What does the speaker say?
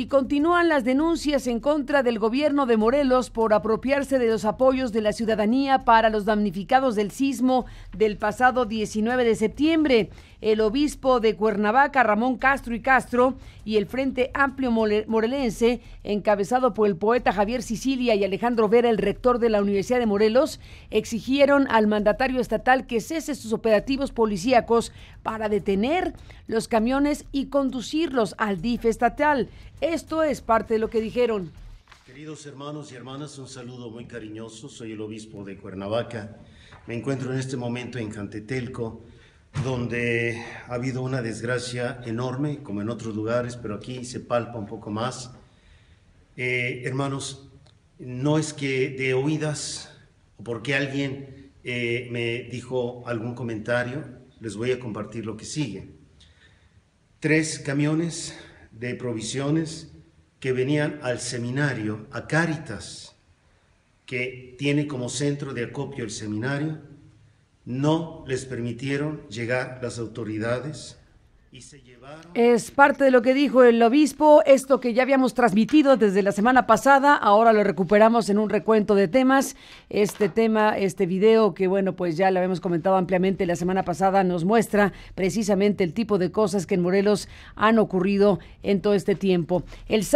y continúan las denuncias en contra del gobierno de Morelos por apropiarse de los apoyos de la ciudadanía para los damnificados del sismo del pasado 19 de septiembre. El obispo de Cuernavaca, Ramón Castro y Castro, y el Frente Amplio Morelense, encabezado por el poeta Javier Sicilia y Alejandro Vera, el rector de la Universidad de Morelos, exigieron al mandatario estatal que cese sus operativos policíacos para detener los camiones y conducirlos al DIF estatal. Esto es parte de lo que dijeron. Queridos hermanos y hermanas, un saludo muy cariñoso. Soy el obispo de Cuernavaca. Me encuentro en este momento en Cantetelco, donde ha habido una desgracia enorme, como en otros lugares, pero aquí se palpa un poco más. Eh, hermanos, no es que de oídas, o porque alguien eh, me dijo algún comentario, les voy a compartir lo que sigue. Tres camiones de provisiones que venían al seminario, a Cáritas, que tiene como centro de acopio el seminario, no les permitieron llegar las autoridades es parte de lo que dijo el obispo, esto que ya habíamos transmitido desde la semana pasada, ahora lo recuperamos en un recuento de temas. Este tema, este video que bueno, pues ya lo habíamos comentado ampliamente la semana pasada, nos muestra precisamente el tipo de cosas que en Morelos han ocurrido en todo este tiempo. El